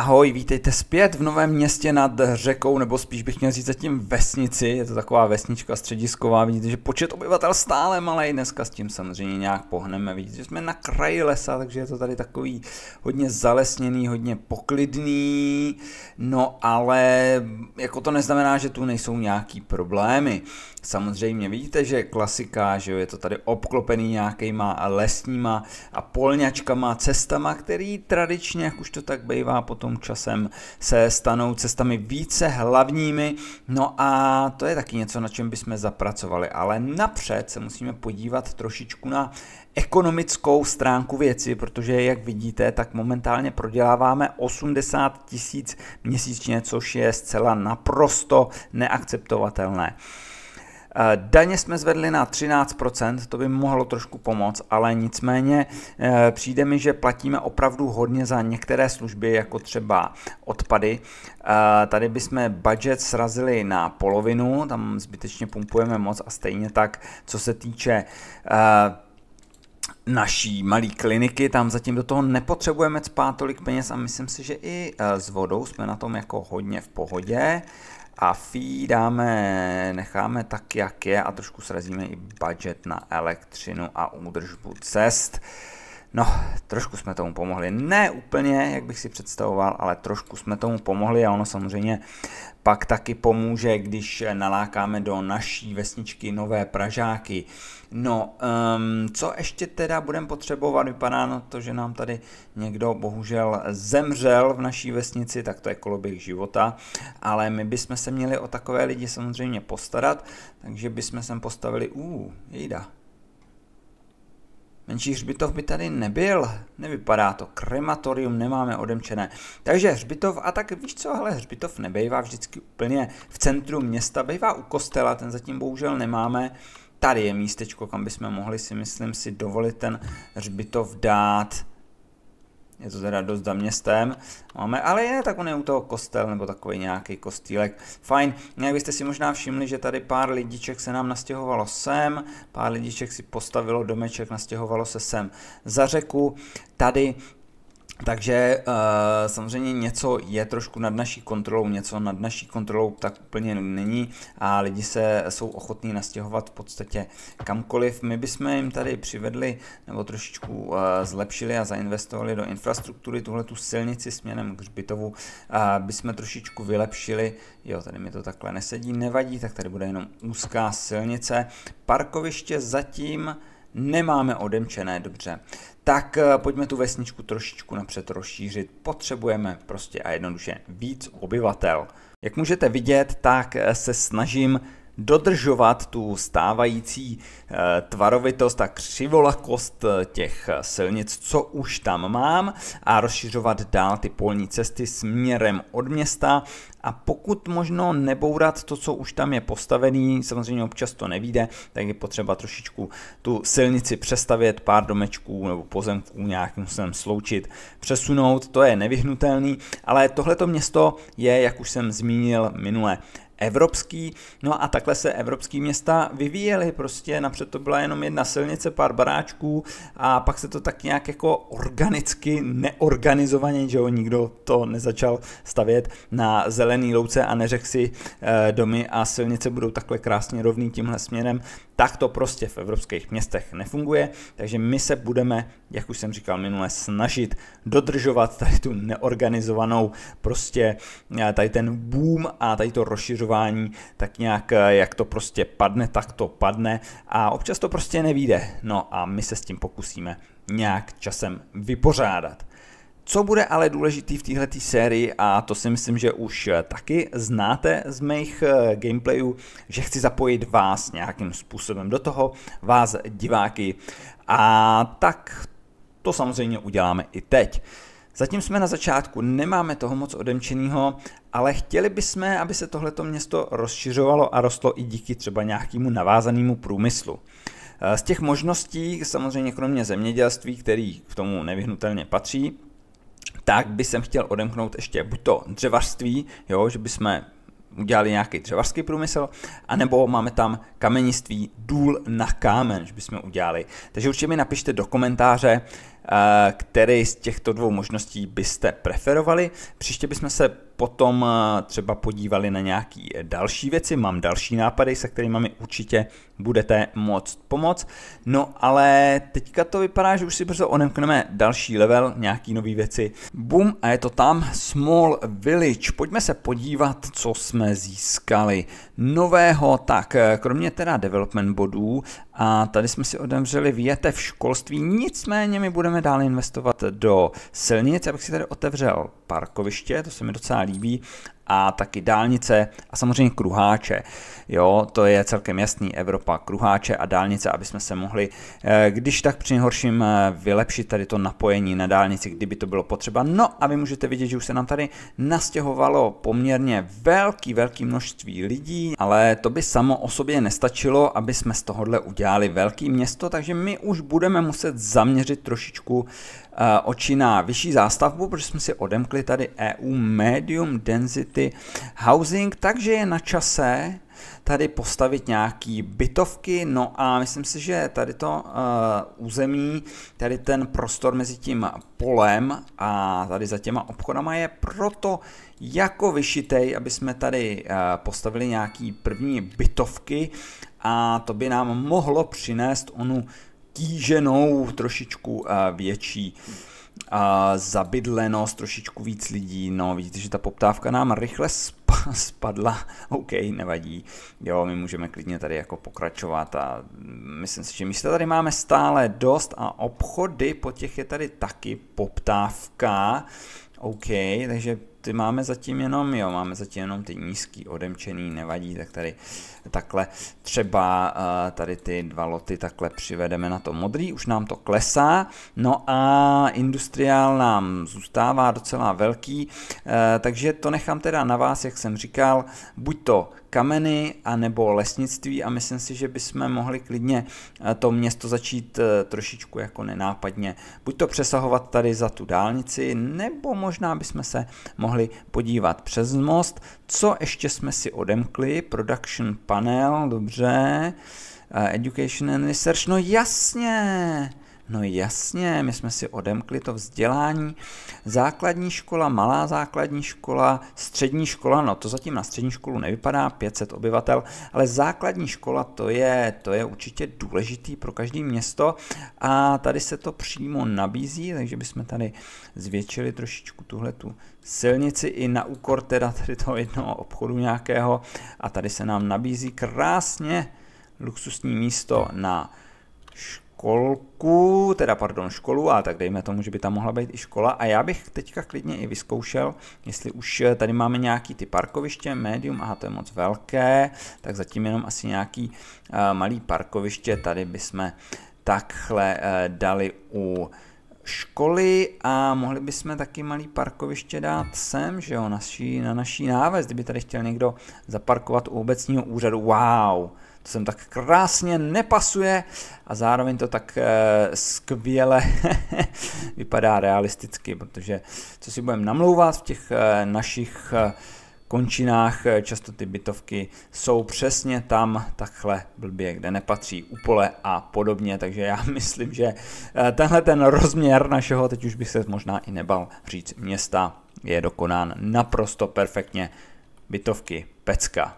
Ahoj, vítejte zpět v novém městě nad řekou, nebo spíš bych měl říct zatím vesnici, je to taková vesnička středisková, vidíte, že počet obyvatel stále malý, dneska s tím samozřejmě nějak pohneme, vidíte, že jsme na kraji lesa, takže je to tady takový hodně zalesněný, hodně poklidný, no ale jako to neznamená, že tu nejsou nějaký problémy. Samozřejmě vidíte, že je klasika, že je to tady obklopený nějakýma lesníma a polňačkama, cestama, který tradičně, jak už to tak bývá potom potom časem se stanou cestami více hlavními, no a to je taky něco, na čem bychom zapracovali, ale napřed se musíme podívat trošičku na ekonomickou stránku věci, protože jak vidíte, tak momentálně proděláváme 80 tisíc měsíčně, což je zcela naprosto neakceptovatelné. Eh, daně jsme zvedli na 13%, to by mohlo trošku pomoct, ale nicméně eh, přijde mi, že platíme opravdu hodně za některé služby, jako třeba odpady. Eh, tady bychom budget srazili na polovinu, tam zbytečně pumpujeme moc a stejně tak, co se týče naší malé kliniky, tam zatím do toho nepotřebujeme spát tolik peněz a myslím si, že i s vodou jsme na tom jako hodně v pohodě. A fee dáme, necháme tak, jak je a trošku srazíme i budget na elektřinu a údržbu cest. No, trošku jsme tomu pomohli. Ne úplně, jak bych si představoval, ale trošku jsme tomu pomohli a ono samozřejmě pak taky pomůže, když nalákáme do naší vesničky nové Pražáky. No, um, co ještě teda budeme potřebovat? Vypadá na to, že nám tady někdo bohužel zemřel v naší vesnici, tak to je koloběh života, ale my bychom se měli o takové lidi samozřejmě postarat, takže bychom sem postavili, uh, jejda, Menší hřbitov by tady nebyl. Nevypadá to. Krematorium nemáme odemčené. Takže hřbitov, a tak víš co, ale hřbitov nebejvá vždycky úplně v centru města. Bejvá u kostela, ten zatím bohužel nemáme. Tady je místečko, kam bychom mohli si, myslím si, dovolit ten hřbitov dát je to teda dost za městem. Máme, ale je, tak on je u toho kostel, nebo takový nějaký kostýlek. Fajn, nějak no, byste si možná všimli, že tady pár lidiček se nám nastěhovalo sem, pár lidiček si postavilo domeček, nastěhovalo se sem za řeku. Tady takže uh, samozřejmě něco je trošku nad naší kontrolou, něco nad naší kontrolou tak úplně není a lidi se jsou ochotní nastěhovat v podstatě kamkoliv. My bychom jim tady přivedli nebo trošičku uh, zlepšili a zainvestovali do infrastruktury tuhle tu silnici směrem k Hřbitovu, uh, bychom trošičku vylepšili, jo tady mi to takhle nesedí, nevadí, tak tady bude jenom úzká silnice. Parkoviště zatím nemáme odemčené dobře. Tak eh, pojďme tu vesničku trošičku napřed rozšířit. Potřebujeme prostě a jednoduše víc obyvatel. Jak můžete vidět, tak eh, se snažím dodržovat tu stávající eh, tvarovitost a křivolakost eh, těch silnic, co už tam mám a rozšiřovat dál ty polní cesty směrem od města a pokud možno nebourat to, co už tam je postavený, samozřejmě občas to nevíde, tak je potřeba trošičku tu silnici přestavět, pár domečků nebo pozemků nějakým způsobem sloučit, přesunout, to je nevyhnutelný, ale tohleto město je, jak už jsem zmínil minule, evropský. No a takhle se evropský města vyvíjely, prostě napřed to byla jenom jedna silnice, pár baráčků a pak se to tak nějak jako organicky, neorganizovaně, že jo, nikdo to nezačal stavět na zelený louce a neřekl si, eh, domy a silnice budou takhle krásně rovný tímhle směrem, tak to prostě v evropských městech nefunguje, takže my se budeme, jak už jsem říkal minule, snažit dodržovat tady tu neorganizovanou, prostě eh, tady ten boom a tady to rozšiřování, tak nějak eh, jak to prostě padne, tak to padne a občas to prostě nevíde. No a my se s tím pokusíme nějak časem vypořádat. Co bude ale důležitý v této sérii, a to si myslím, že už eh, taky znáte z mých eh, gameplayů, že chci zapojit vás nějakým způsobem do toho, vás diváky, a tak to samozřejmě uděláme i teď. Zatím jsme na začátku, nemáme toho moc odemčeného, ale chtěli bychom, aby se tohleto město rozšiřovalo a rostlo i díky třeba nějakému navázanému průmyslu. Eh, z těch možností, samozřejmě kromě zemědělství, který k tomu nevyhnutelně patří, tak by jsem chtěl odemknout ještě buď to dřevařství, jo, že bychom udělali nějaký dřevařský průmysl, anebo máme tam kameniství důl na kámen, že bychom udělali. Takže určitě mi napište do komentáře, který z těchto dvou možností byste preferovali. Příště bychom se potom třeba podívali na nějaké další věci, mám další nápady, se kterými mi určitě budete moct pomoct. No ale teďka to vypadá, že už si brzo onemkneme další level, nějaký nové věci. Bum a je to tam Small Village. Pojďme se podívat, co jsme získali nového. Tak, e, kromě teda development bodů a tady jsme si odemřeli větev v školství, nicméně my budeme dál investovat do silnic. Abych si tady otevřel parkoviště, to se mi docela líbí, a taky dálnice a samozřejmě kruháče. Jo, to je celkem jasný, Evropa, kruháče a dálnice, aby jsme se mohli, eh, když tak při horším eh, vylepšit tady to napojení na dálnici, kdyby to bylo potřeba. No a vy můžete vidět, že už se nám tady nastěhovalo poměrně velký, velký množství lidí, ale to by samo o sobě nestačilo, aby jsme z tohohle udělali velký město, takže my už budeme muset zaměřit trošičku eh, oči na vyšší zástavbu, protože jsme si odemkli tady EU Medium Density Housing, takže je na čase tady postavit nějaký bytovky, no a myslím si, že tady to uh, území, tady ten prostor mezi tím polem a tady za těma obchodama je proto jako vyšitej, aby jsme tady uh, postavili nějaký první bytovky a to by nám mohlo přinést onu tíženou trošičku uh, větší zabydlenost, trošičku víc lidí, no vidíte, že ta poptávka nám rychle spadá spadla, OK, nevadí. Jo, my můžeme klidně tady jako pokračovat a myslím si, že se tady máme stále dost a obchody, po těch je tady taky poptávka. OK, takže ty máme zatím jenom, jo, máme zatím jenom ty nízký, odemčený, nevadí, tak tady takhle třeba eh, tady ty dva loty takhle přivedeme na to modrý, už nám to klesá, no a industriál nám zůstává docela velký, eh, takže to nechám teda na vás, jak jsem říkal, buď to kameny a nebo lesnictví a myslím si, že bychom mohli klidně eh, to město začít eh, trošičku jako nenápadně buď to přesahovat tady za tu dálnici, nebo možná bychom se mohli podívat přes most. Co ještě jsme si odemkli? Production panel, dobře. Eh, Education and Research, no jasně! No jasně, my jsme si odemkli to vzdělání. Základní škola, malá základní škola, střední škola, no to zatím na střední školu nevypadá, 500 obyvatel, ale základní škola to je, to je určitě důležitý pro každý město a tady se to přímo nabízí, takže bychom tady zvětšili trošičku tuhle tu silnici i na úkor teda tady toho jednoho obchodu nějakého a tady se nám nabízí krásně luxusní místo na školu školku, teda pardon, školu, a tak dejme tomu, že by tam mohla být i škola. A já bych teďka klidně i vyzkoušel, jestli už eh, tady máme nějaký ty parkoviště, médium, aha, to je moc velké, tak zatím jenom asi nějaký uh, malý parkoviště, tady bychom takhle uh, dali u školy a mohli bychom taky malý parkoviště dát sem, že jo, naší, na naší návez, kdyby tady chtěl někdo zaparkovat u obecního úřadu, wow, to sem tak krásně nepasuje a zároveň to tak eh, skvěle vypadá realisticky, protože co si budeme namlouvat v těch eh, našich eh, končinách často ty bytovky jsou přesně tam takhle blbě, kde nepatří upole a podobně, takže já myslím, že tenhle ten rozměr našeho, teď už bych se možná i nebal říct města, je dokonán naprosto perfektně. Bytovky pecka.